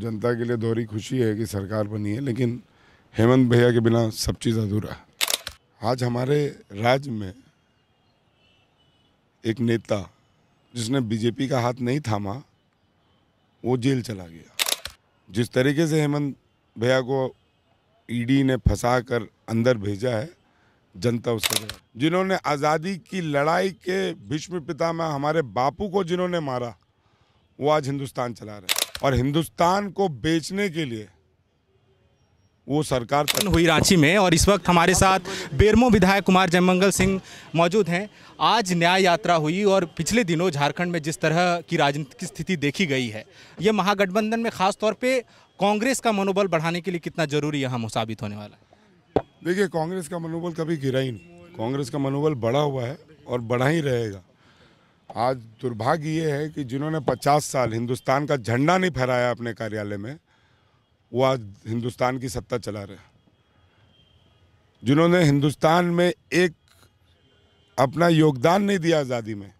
जनता के लिए दोहरी खुशी है कि सरकार बनी है लेकिन हेमंत भैया के बिना सब चीज़ अधूरा है आज हमारे राज्य में एक नेता जिसने बीजेपी का हाथ नहीं थामा वो जेल चला गया जिस तरीके से हेमंत भैया को ईडी ने फंसा कर अंदर भेजा है जनता उससे जिन्होंने आज़ादी की लड़ाई के भीष्म पिता में हमारे बापू को जिन्होंने मारा वो आज हिंदुस्तान चला रहे हैं और हिंदुस्तान को बेचने के लिए वो सरकार हुई रांची में और इस वक्त हमारे साथ बेरमो विधायक कुमार जयमंगल सिंह मौजूद हैं आज न्याय यात्रा हुई और पिछले दिनों झारखंड में जिस तरह की राजनीतिक स्थिति देखी गई है ये महागठबंधन में खास तौर पे कांग्रेस का मनोबल बढ़ाने के लिए कितना जरूरी यहाँ साबित होने वाला है देखिए कांग्रेस का मनोबल कभी गिरा ही नहीं कांग्रेस का मनोबल बढ़ा हुआ है और बढ़ा ही रहेगा आज दुर्भाग्य ये है कि जिन्होंने 50 साल हिंदुस्तान का झंडा नहीं फहराया अपने कार्यालय में वो आज हिंदुस्तान की सत्ता चला रहे जिन्होंने हिंदुस्तान में एक अपना योगदान नहीं दिया आज़ादी में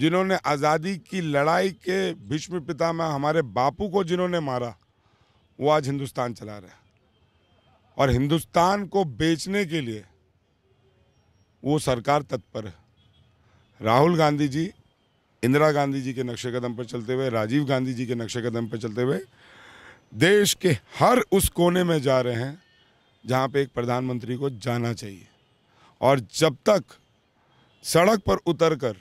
जिन्होंने आज़ादी की लड़ाई के भीष्म पिता में हमारे बापू को जिन्होंने मारा वो आज हिंदुस्तान चला रहे और हिंदुस्तान को बेचने के लिए वो सरकार तत्पर है राहुल गांधी जी इंदिरा गांधी जी के नक्शे कदम पर चलते हुए राजीव गांधी जी के नक्शे कदम पर चलते हुए देश के हर उस कोने में जा रहे हैं जहाँ पे एक प्रधानमंत्री को जाना चाहिए और जब तक सड़क पर उतरकर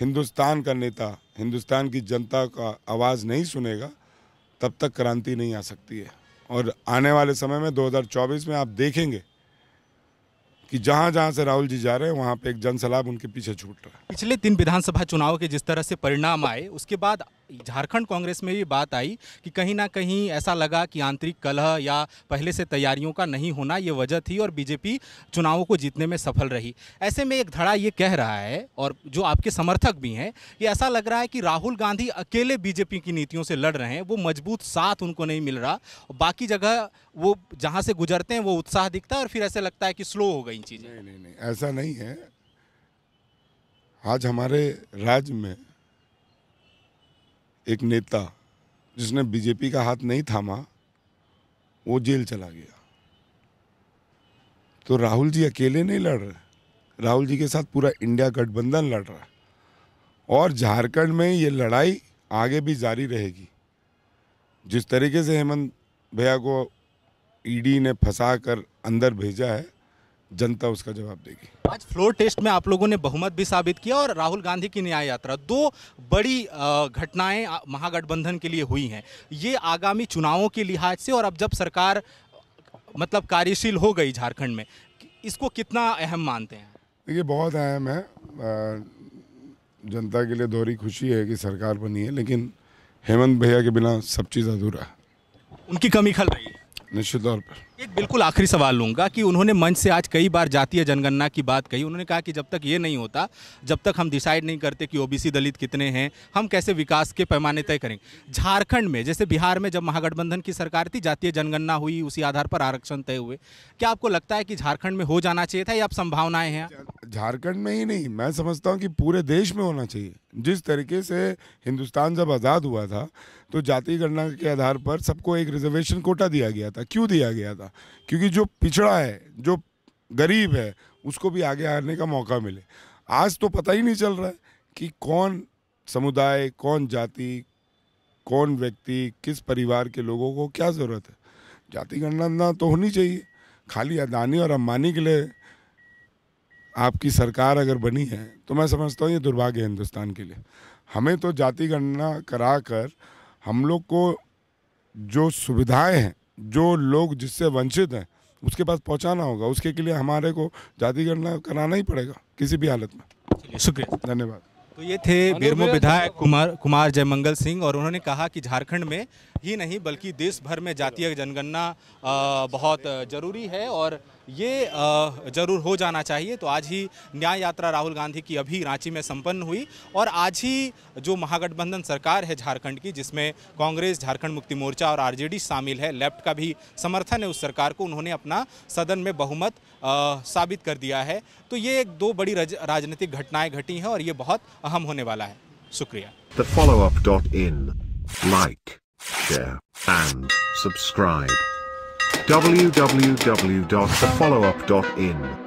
हिंदुस्तान का नेता हिंदुस्तान की जनता का आवाज़ नहीं सुनेगा तब तक क्रांति नहीं आ सकती है और आने वाले समय में 2024 में आप देखेंगे कि जहाँ जहाँ से राहुल जी जा रहे हैं वहाँ पे एक जनसलाब उनके पीछे छूट रहा है पिछले तीन विधानसभा चुनाव के जिस तरह से परिणाम आए उसके बाद झारखंड कांग्रेस में भी बात आई कि कहीं ना कहीं ऐसा लगा कि आंतरिक कलह या पहले से तैयारियों का नहीं होना ये वजह थी और बीजेपी चुनावों को जीतने में सफल रही ऐसे में एक धड़ा ये कह रहा है और जो आपके समर्थक भी हैं ये ऐसा लग रहा है कि राहुल गांधी अकेले बीजेपी की नीतियों से लड़ रहे हैं वो मजबूत साथ उनको नहीं मिल रहा बाकी जगह वो जहाँ से गुजरते हैं वो उत्साह दिखता है और फिर ऐसे लगता है कि स्लो हो गई चीज़ें नहीं नहीं ऐसा नहीं है आज हमारे राज्य में एक नेता जिसने बीजेपी का हाथ नहीं थामा वो जेल चला गया तो राहुल जी अकेले नहीं लड़ रहे राहुल जी के साथ पूरा इंडिया गठबंधन लड़ रहा है और झारखंड में ये लड़ाई आगे भी जारी रहेगी जिस तरीके से हेमंत भैया को ईडी ने फंसा कर अंदर भेजा है जनता उसका जवाब देगी आज फ्लोर टेस्ट में आप लोगों ने बहुमत भी साबित किया और राहुल गांधी की न्याय यात्रा दो बड़ी घटनाएं महागठबंधन के लिए हुई हैं ये आगामी चुनावों के लिहाज से और अब जब सरकार मतलब कार्यशील हो गई झारखंड में इसको कितना अहम मानते हैं देखिए बहुत अहम है जनता के लिए दोहरी खुशी है कि सरकार बनी है लेकिन हेमंत भैया के बिना सब चीज़ अधूरा है उनकी कमी खल रही है निश्चित तौर पर एक बिल्कुल आखिरी सवाल लूँगा कि उन्होंने मंच से आज कई बार जातीय जनगणना की बात कही उन्होंने कहा कि जब तक ये नहीं होता जब तक हम डिसाइड नहीं करते कि ओबीसी दलित कितने हैं हम कैसे विकास के पैमाने तय करेंगे झारखंड में जैसे बिहार में जब महागठबंधन की सरकार थी जातीय जनगणना हुई उसी आधार पर आरक्षण तय हुए क्या आपको लगता है कि झारखंड में हो जाना चाहिए था या आप संभावनाएं हैं झारखंड में ही नहीं मैं समझता हूँ कि पूरे देश में होना चाहिए जिस तरीके से हिंदुस्तान जब आज़ाद हुआ था तो जाति गणना के आधार पर सबको एक रिजर्वेशन कोटा दिया गया था क्यों दिया गया था क्योंकि जो पिछड़ा है जो गरीब है उसको भी आगे आने का मौका मिले आज तो पता ही नहीं चल रहा है कि कौन समुदाय कौन जाति कौन व्यक्ति किस परिवार के लोगों को क्या ज़रूरत है जाति गणना तो होनी चाहिए खाली अदानी और अम्बानी के लिए आपकी सरकार अगर बनी है तो मैं समझता हूँ ये दुर्भाग्य है हिंदुस्तान के लिए हमें तो जाति गणना करा कर हम लोग को जो सुविधाएं हैं जो लोग जिससे वंचित हैं उसके पास पहुंचाना होगा उसके के लिए हमारे को जाति गणना कराना ही पड़ेगा किसी भी हालत में शुक्रिया धन्यवाद तो ये थे बेरमो विधायक कुमार कुमार जयमंगल सिंह और उन्होंने कहा कि झारखंड में ही नहीं बल्कि देश भर में जातीय जनगणना बहुत ज़रूरी है और ये जरूर हो जाना चाहिए तो आज ही न्याय यात्रा राहुल गांधी की अभी रांची में संपन्न हुई और आज ही जो महागठबंधन सरकार है झारखंड की जिसमें कांग्रेस झारखंड मुक्ति मोर्चा और आरजेडी शामिल है लेफ्ट का भी समर्थन है उस सरकार को उन्होंने अपना सदन में बहुमत साबित कर दिया है तो ये एक दो बड़ी राजनीतिक घटनाएं घटी हैं और ये बहुत अहम होने वाला है शुक्रिया share, and subscribe. www.thefollowup.in